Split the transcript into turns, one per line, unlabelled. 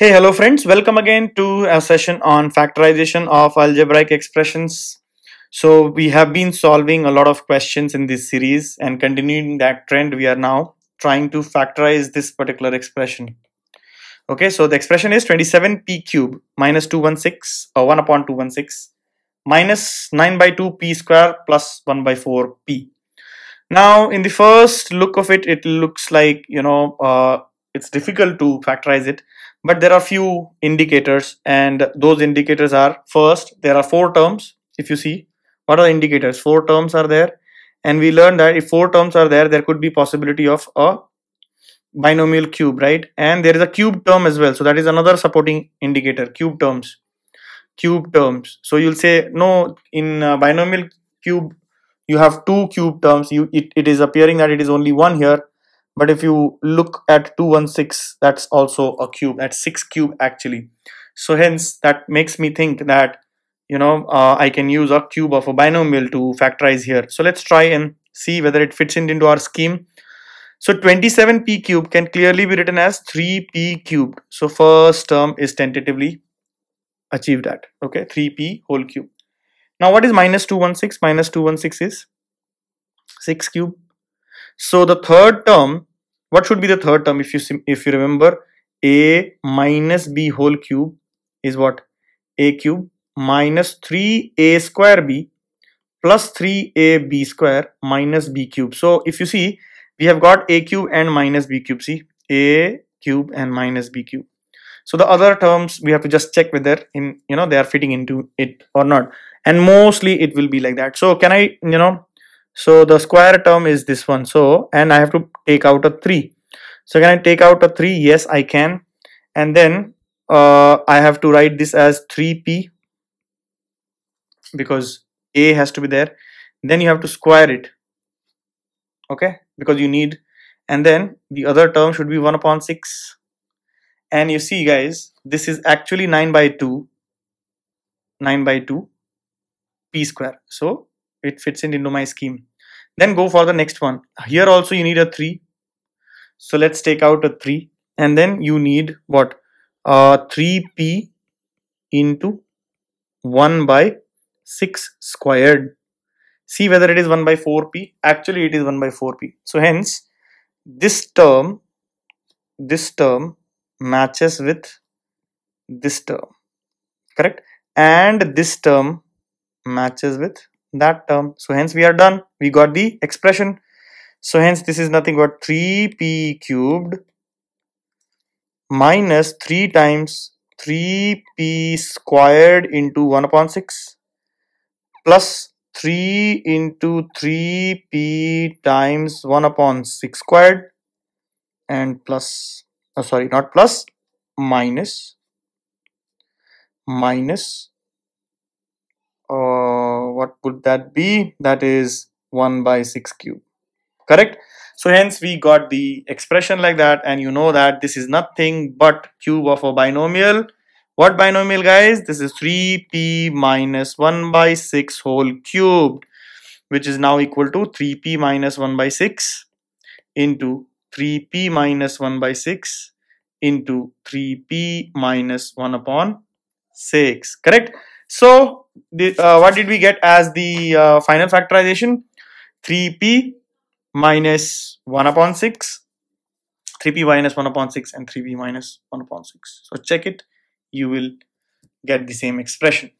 Hey, hello friends. Welcome again to a session on factorization of algebraic expressions. So we have been solving a lot of questions in this series and continuing that trend, we are now trying to factorize this particular expression. Okay, so the expression is 27p cube minus 216 or 1 upon 216 minus 9 by 2 p square plus 1 by 4 p. Now in the first look of it, it looks like, you know, uh, it's difficult to factorize it but there are few indicators and those indicators are first there are four terms if you see what are the indicators four terms are there and we learned that if four terms are there there could be possibility of a binomial cube right and there is a cube term as well so that is another supporting indicator cube terms cube terms so you'll say no in binomial cube you have two cube terms you it, it is appearing that it is only one here but if you look at 216 that's also a cube that's 6 cube actually so hence that makes me think that you know uh, I can use a cube of a binomial to factorize here so let's try and see whether it fits in into our scheme so 27p cube can clearly be written as 3p cubed so first term is tentatively achieved at okay 3p whole cube now what is minus 216 minus 216 is 6 cube so the third term what should be the third term if you if you remember a minus b whole cube is what a cube minus 3a square b plus 3ab square minus b cube so if you see we have got a cube and minus b cube see a cube and minus b cube so the other terms we have to just check whether in you know they are fitting into it or not and mostly it will be like that so can i you know so the square term is this one. So, and I have to take out a 3. So can I take out a 3? Yes, I can. And then uh, I have to write this as 3p because a has to be there. Then you have to square it. Okay, because you need. And then the other term should be 1 upon 6. And you see guys, this is actually 9 by 2. 9 by 2 p square. So it fits in into my scheme then go for the next one here also you need a 3 so let's take out a 3 and then you need what uh, 3p into 1 by 6 squared see whether it is 1 by 4p actually it is 1 by 4p so hence this term this term matches with this term correct and this term matches with that term so hence we are done we got the expression so hence this is nothing but 3p cubed minus 3 times 3p squared into 1 upon 6 plus 3 into 3p times 1 upon 6 squared and plus oh sorry not plus minus minus uh, what would that be? That is 1 by 6 cube, correct? So hence we got the expression like that and you know that this is nothing but cube of a binomial. What binomial guys? This is 3p minus 1 by 6 whole cubed which is now equal to 3p minus 1 by 6 into 3p minus 1 by 6 into 3p minus 1 upon 6 correct so uh, what did we get as the uh, final factorization 3p minus 1 upon 6 3p minus 1 upon 6 and 3p minus 1 upon 6 so check it you will get the same expression